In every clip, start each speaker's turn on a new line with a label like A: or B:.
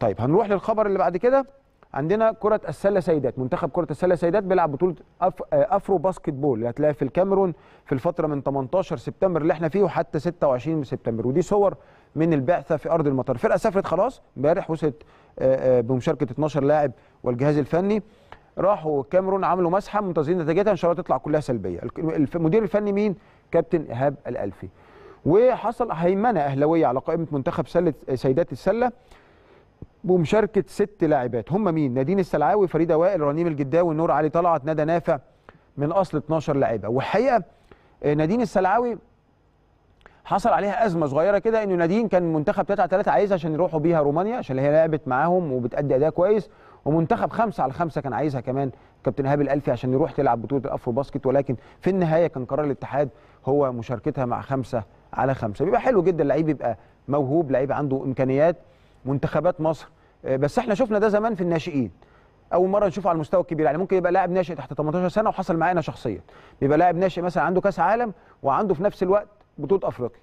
A: طيب هنروح للخبر اللي بعد كده عندنا كرة السلة سيدات منتخب كرة السلة سيدات بيلعب بطولة أف... أفرو باسكت بول اللي هتلاقيها في الكاميرون في الفترة من 18 سبتمبر اللي احنا فيه وحتى 26 سبتمبر ودي صور من البعثة في أرض المطار الفرقة سافرت خلاص امبارح وصلت آه، آه، بمشاركة 12 لاعب والجهاز الفني راحوا الكاميرون عملوا مسحة منتظرين نتيجتها إن شاء الله تطلع كلها سلبية المدير الفني مين؟ كابتن إيهاب الألفي وحصل هيمنة أهلوية على قائمة منتخب سلة سيدات السلة بمشاركه ست لاعبات هم مين نادين السلعاوي فريده وائل رنيم الجداوي نور علي طلعت ندى نافع من اصل 12 لاعيبه والحقيقه آه، نادين السلعاوي حصل عليها ازمه صغيره كده انه نادين كان منتخب 3 على 3 عايزها عشان يروحوا بيها رومانيا عشان هي لعبت معاهم وبتادي اداء كويس ومنتخب 5 على 5 كان عايزها كمان كابتن هاب الالفي عشان يروح تلعب بطوله الافرو باسكت ولكن في النهايه كان قرار الاتحاد هو مشاركتها مع 5 على 5 بيبقى حلو جدا لعيب يبقى موهوب لعيب عنده امكانيات منتخبات مصر آه، بس احنا شفنا ده زمان في الناشئين اول مره نشوفه على المستوى الكبير يعني ممكن يبقى لاعب ناشئ تحت 18 سنه وحصل معانا شخصيا بيبقى لاعب ناشئ مثلا عنده كاس عالم وعنده في نفس الوقت بطوله افريقيا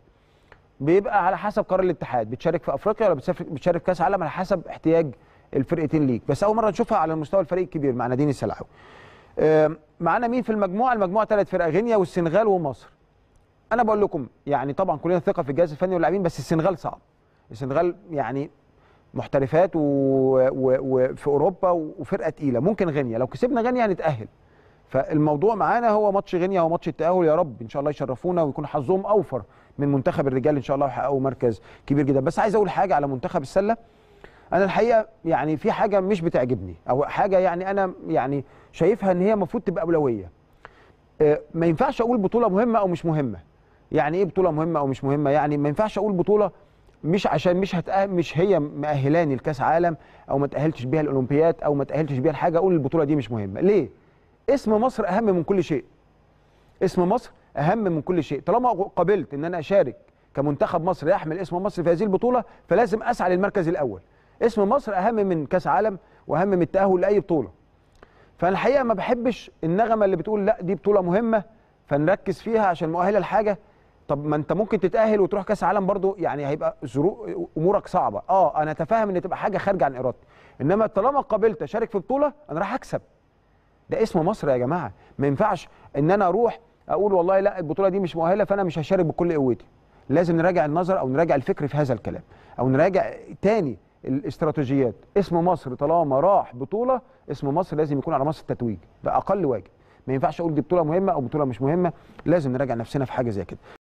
A: بيبقى على حسب قرار الاتحاد بتشارك في افريقيا ولا بتشارك كاس عالم على حسب احتياج الفرقتين ليك بس اول مره نشوفها على المستوى الفريق الكبير مع نادين السلاحو معانا مين في المجموعه المجموعه ثلاث فرق غينيا والسنغال ومصر انا بقول لكم يعني طبعا كلنا ثقه في الجهاز الفني واللاعبين بس السنغال صعب السنغال يعني محترفات وفي اوروبا وفرقه تقيله ممكن غينيا لو كسبنا غينيا هنتاهل فالموضوع معانا هو ماتش غينيا هو ماتش التاهل يا رب ان شاء الله يشرفونا ويكون حظهم اوفر من منتخب الرجال ان شاء الله ويحققوا مركز كبير جدا بس عايز اقول حاجه على منتخب السله انا الحقيقه يعني في حاجه مش بتعجبني او حاجه يعني انا يعني شايفها ان هي المفروض تبقى اولويه آه، ما ينفعش اقول بطوله مهمه او مش مهمه يعني ايه بطوله مهمه او مش مهمه يعني ما ينفعش اقول بطوله مش عشان مش هتأهل مش هي مأهلاني لكاس عالم او ما تأهلتش بيها الاولمبياد او ما تأهلتش بيها لحاجه اقول البطوله دي مش مهمه ليه اسم مصر اهم من كل شيء اسم مصر اهم من كل شيء طالما قبلت ان انا اشارك كمنتخب مصر يحمل اسم مصر في هذه البطوله فلازم اسعى للمركز الاول اسم مصر اهم من كاس عالم واهم من التاهل لاي بطوله فالحقيقه ما بحبش النغمه اللي بتقول لا دي بطوله مهمه فنركز فيها عشان مؤهله لحاجه طب ما انت ممكن تتاهل وتروح كاس عالم برضو يعني هيبقى ظروف امورك صعبه اه انا اتفاهم ان تبقى حاجه خارجه عن ارادتي انما طالما قابلت اشارك في بطوله انا رايح اكسب ده اسم مصر يا جماعه ما ينفعش ان انا اروح اقول والله لا البطوله دي مش مؤهله فانا مش هشارك بكل قوتي لازم نراجع النظر او نراجع الفكر في هذا الكلام او نراجع تاني الاستراتيجيات اسم مصر طالما راح بطوله اسم مصر لازم يكون على مصر التتويج ده اقل واجب ما ينفعش اقول دي بطوله مهمه او بطوله مش مهمه لازم نراجع نفسنا في حاجه زي كده